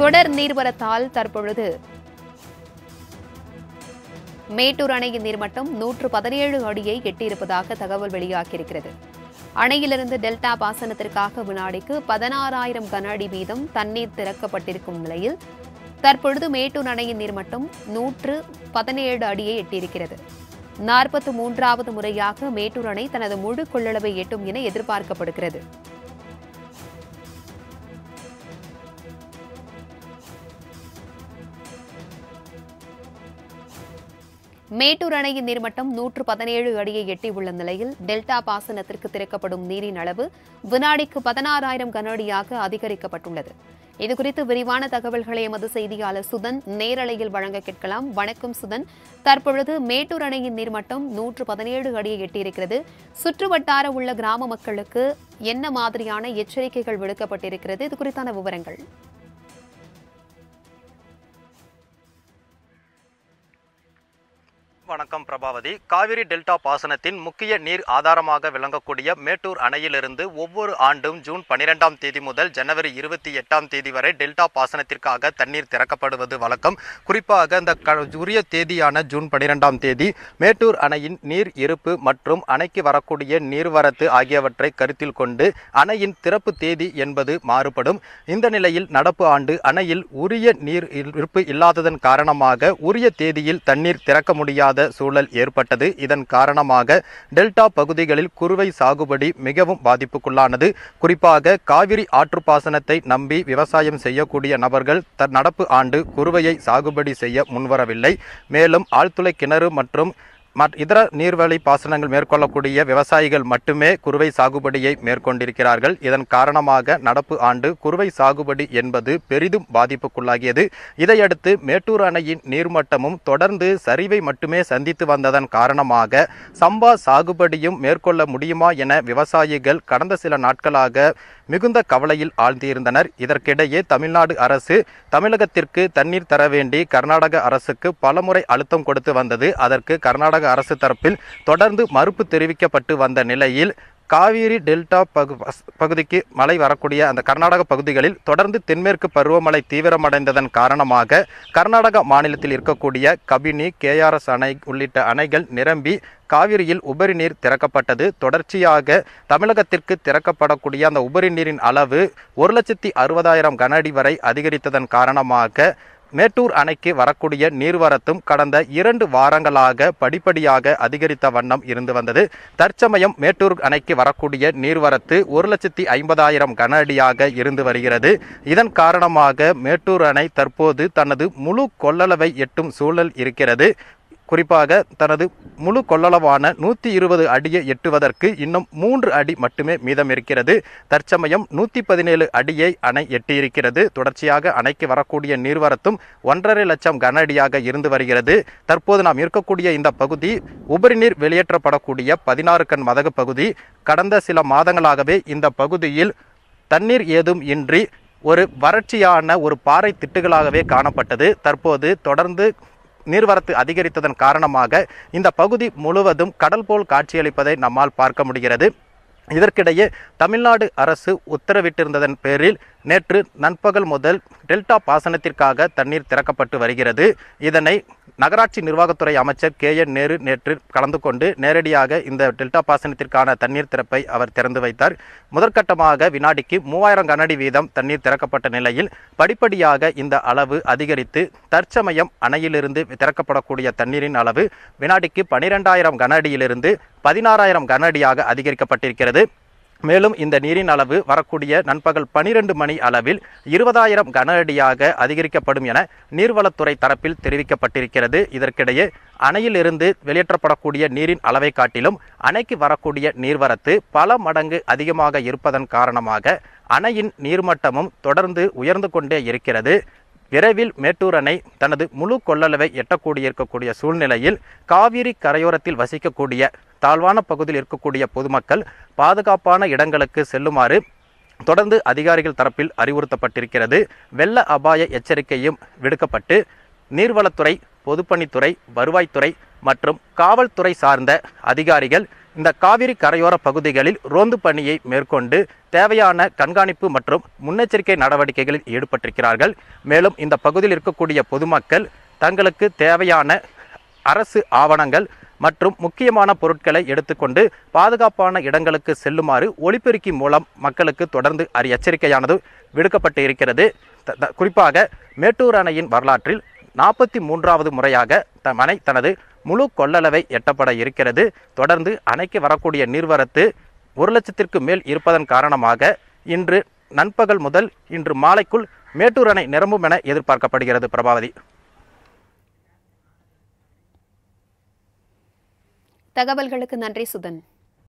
தொடர் நீர்வரத்தால் தற்பொழுது மேட்டூர் அணையின் நீர்மட்டம் நூற்று பதினேழு அடியை எட்டியிருப்பதாக தகவல் வெளியாகியிருக்கிறது அணையிலிருந்து டெல்டா பாசனத்திற்காக வினாடிக்கு பதினாறாயிரம் கன அடி வீதம் தண்ணீர் திறக்கப்பட்டிருக்கும் நிலையில் தற்பொழுது மேட்டூர் அணையின் நீர்மட்டம் நூற்று பதினேழு அடியை எட்டியிருக்கிறது நாற்பத்தி மூன்றாவது முறையாக மேட்டூர் அணை தனது முழு கொள்ளளவை எட்டும் என எதிர்பார்க்கப்படுகிறது மேட்டூர் அணையின் நீர்மட்டம் நூற்று பதினேழு அடியை எட்டியுள்ள நிலையில் டெல்டா பாசனத்திற்கு திறக்கப்படும் நீரின் அளவு வினாடிக்கு பதினாறாயிரம் கனஅடியாக அதிகரிக்கப்பட்டுள்ளது இதுகுறித்து விரிவான தகவல்களை எமது செய்தியாளர் சுதன் நேரலையில் வழங்க கேட்கலாம் வணக்கம் சுதன் தற்பொழுது மேட்டூர் அணையின் நீர்மட்டம் நூற்று பதினேழு அடியை எட்டியிருக்கிறது சுற்றுவட்டார உள்ள கிராம மக்களுக்கு என்ன மாதிரியான எச்சரிக்கைகள் விடுக்கப்பட்டிருக்கிறது இது குறித்தான விவரங்கள் வணக்கம் பிரபாவதி காவிரி டெல்டா பாசனத்தின் முக்கிய நீர் ஆதாரமாக விளங்கக்கூடிய மேட்டூர் அணையிலிருந்து ஒவ்வொரு ஆண்டும் ஜூன் பனிரெண்டாம் தேதி முதல் ஜனவரி இருபத்தி எட்டாம் தேதி வரை டெல்டா பாசனத்திற்காக தண்ணீர் திறக்கப்படுவது வழக்கம் குறிப்பாக அந்த உரிய தேதியான ஜூன் பனிரெண்டாம் தேதி மேட்டூர் அணையின் நீர் இருப்பு மற்றும் அணைக்கு வரக்கூடிய நீர்வரத்து ஆகியவற்றை கருத்தில் கொண்டு அணையின் திறப்பு தேதி என்பது மாறுபடும் இந்த நிலையில் நடப்பு ஆண்டு அணையில் உரிய நீர் இருப்பு இல்லாததன் காரணமாக உரிய தேதியில் தண்ணீர் திறக்க முடியாது முடியாத சூழல் ஏற்பட்டது இதன் காரணமாக டெல்டா பகுதிகளில் குறுவை சாகுபடி மிகவும் பாதிப்புக்குள்ளானது குறிப்பாக காவிரி ஆற்றுப்பாசனத்தை நம்பி விவசாயம் செய்யக்கூடிய நபர்கள் நடப்பு ஆண்டு குறுவையை சாகுபடி செய்ய முன்வரவில்லை மேலும் ஆழ்துளை கிணறு மற்றும் இதர நீர்வழி பாசனங்கள் மேற்கொள்ளக்கூடிய விவசாயிகள் மட்டுமே குறுவை சாகுபடியை மேற்கொண்டிருக்கிறார்கள் இதன் காரணமாக நடப்பு ஆண்டு குருவை சாகுபடி என்பது பெரிதும் பாதிப்புக்குள்ளாகியது இதையடுத்து மேட்டூர் அணையின் நீர்மட்டமும் தொடர்ந்து சரிவை மட்டுமே சந்தித்து வந்ததன் காரணமாக சம்பா சாகுபடியும் மேற்கொள்ள முடியுமா என விவசாயிகள் கடந்த சில நாட்களாக மிகுந்த கவலையில் ஆழ்ந்திருந்தனர் இதற்கிடையே தமிழ்நாடு அரசு தமிழகத்திற்கு தண்ணீர் தர வேண்டி கர்நாடக அரசுக்கு பலமுறை அழுத்தம் கொடுத்து வந்தது அதற்கு கர்நாடக அரசு தரப்பில் தொடர்ந்து மறுப்பு தெரிவிக்கப்பட்டு வந்த நிலையில் காவிரி டெல்டா பகு பகுதிக்கு மழை வரக்கூடிய அந்த கர்நாடக பகுதிகளில் தொடர்ந்து தென்மேற்கு பருவமழை தீவிரமடைந்ததன் காரணமாக கர்நாடக மாநிலத்தில் இருக்கக்கூடிய கபினி கேஆர்எஸ் அணை உள்ளிட்ட அணைகள் நிரம்பி காவிரியில் உபரி நீர் திறக்கப்பட்டது தொடர்ச்சியாக தமிழகத்திற்கு திறக்கப்படக்கூடிய அந்த உபரி நீரின் அளவு ஒரு லட்சத்தி அறுபதாயிரம் கனஅடி வரை அதிகரித்ததன் காரணமாக மேட்டூர் அணைக்கு வரக்கூடிய நீர்வரத்தும் கடந்த இரண்டு வாரங்களாக படிப்படியாக அதிகரித்த வண்ணம் இருந்து வந்தது தற்சமயம் மேட்டூர் அணைக்கு வரக்கூடிய நீர்வரத்து ஒரு லட்சத்தி ஐம்பதாயிரம் கன அடியாக இருந்து வருகிறது இதன் காரணமாக மேட்டூர் அணை தற்போது தனது முழு கொள்ளளவை எட்டும் சூழல் இருக்கிறது குறிப்பாக தனது முழு கொள்ளளவான நூற்றி இருபது அடியை எட்டுவதற்கு இன்னும் மூன்று அடி மட்டுமே மீதம் இருக்கிறது தற்சமயம் நூற்றி பதினேழு அடியை அணை எட்டியிருக்கிறது தொடர்ச்சியாக அணைக்கு வரக்கூடிய நீர்வரத்தும் ஒன்றரை லட்சம் கன அடியாக இருந்து வருகிறது தற்போது நாம் இருக்கக்கூடிய இந்த பகுதி உபரிநீர் வெளியேற்றப்படக்கூடிய பதினாறு கண் மதகு பகுதி கடந்த சில மாதங்களாகவே இந்த பகுதியில் தண்ணீர் ஏதும் இன்றி ஒரு வறட்சியான ஒரு பாறை திட்டுகளாகவே காணப்பட்டது தற்போது தொடர்ந்து நீர்வரத்து அதிகரித்ததன் காரணமாக இந்த பகுதி முழுவதும் கடல் போல் காட்சியளிப்பதை நம்மால் பார்க்க முடிகிறது இதற்கிடையே தமிழ்நாடு அரசு உத்தரவிட்டிருந்ததன் பேரில் நேற்று நண்பகல் முதல் டெல்டா பாசனத்திற்காக தண்ணீர் திறக்கப்பட்டு வருகிறது இதனை நகராட்சி நிர்வாகத்துறை அமைச்சர் கே என் நேரு நேற்று கலந்து கொண்டு நேரடியாக இந்த டெல்டா பாசனத்திற்கான தண்ணீர் திறப்பை அவர் திறந்து வைத்தார் முதற்கட்டமாக வினாடிக்கு மூவாயிரம் கனஅடி வீதம் தண்ணீர் திறக்கப்பட்ட நிலையில் படிப்படியாக இந்த அளவு அதிகரித்து தற்சமயம் அணையிலிருந்து திறக்கப்படக்கூடிய தண்ணீரின் அளவு வினாடிக்கு பனிரெண்டாயிரம் கனஅடியிலிருந்து பதினாறாயிரம் கன அடியாக அதிகரிக்கப்பட்டிருக்கிறது மேலும் இந்த நீரின் அளவு வரக்கூடிய நண்பகல் பனிரெண்டு மணி அளவில் இருபதாயிரம் கன அடியாக அதிகரிக்கப்படும் என நீர்வளத்துறை தரப்பில் தெரிவிக்கப்பட்டிருக்கிறது இதற்கிடையே அணையிலிருந்து வெளியேற்றப்படக்கூடிய நீரின் அளவை காட்டிலும் அணைக்கு வரக்கூடிய நீர்வரத்து பல மடங்கு அதிகமாக இருப்பதன் காரணமாக அணையின் நீர்மட்டமும் தொடர்ந்து உயர்ந்து கொண்டே இருக்கிறது விரைவில் மேட்டூர் அணை தனது முழு கொள்ளளவை எட்டக்கூடியிருக்கக்கூடிய சூழ்நிலையில் காவிரி கரையோரத்தில் வசிக்கக்கூடிய தாழ்வான பகுதியில் இருக்கக்கூடிய பொதுமக்கள் பாதுகாப்பான இடங்களுக்கு செல்லுமாறு தொடர்ந்து அதிகாரிகள் தரப்பில் அறிவுறுத்தப்பட்டிருக்கிறது வெள்ள அபாய எச்சரிக்கையும் விடுக்கப்பட்டு நீர்வளத்துறை பொதுப்பணித்துறை வருவாய்த்துறை மற்றும் காவல்துறை சார்ந்த அதிகாரிகள் இந்த காவிரி கரையோர பகுதிகளில் ரோந்து பணியை மேற்கொண்டு தேவையான கண்காணிப்பு மற்றும் முன்னெச்சரிக்கை நடவடிக்கைகளில் ஈடுபட்டிருக்கிறார்கள் மேலும் இந்த பகுதியில் இருக்கக்கூடிய பொதுமக்கள் தங்களுக்கு தேவையான அரசு ஆவணங்கள் மற்றும் முக்கியமான பொருட்களை எடுத்துக்கொண்டு பாதுகாப்பான இடங்களுக்கு செல்லுமாறு ஒளிபெருக்கி மூலம் மக்களுக்கு தொடர்ந்து அரி எச்சரிக்கையானது விடுக்கப்பட்டு இருக்கிறது குறிப்பாக மேட்டூர் அணையின் வரலாற்றில் நாற்பத்தி மூன்றாவது முறையாக த அணை தனது முழு கொள்ளளவை எட்டப்பட இருக்கிறது தொடர்ந்து அணைக்கு வரக்கூடிய நீர்வரத்து ஒரு லட்சத்திற்கு மேல் இருப்பதன் காரணமாக இன்று நண்பகல் முதல் இன்று மாலைக்குள் மேட்டூர் அணை நிரம்பும் என எதிர்பார்க்கப்படுகிறது பிரபாவதி தகவல்களுக்கு நன்றி சுதன்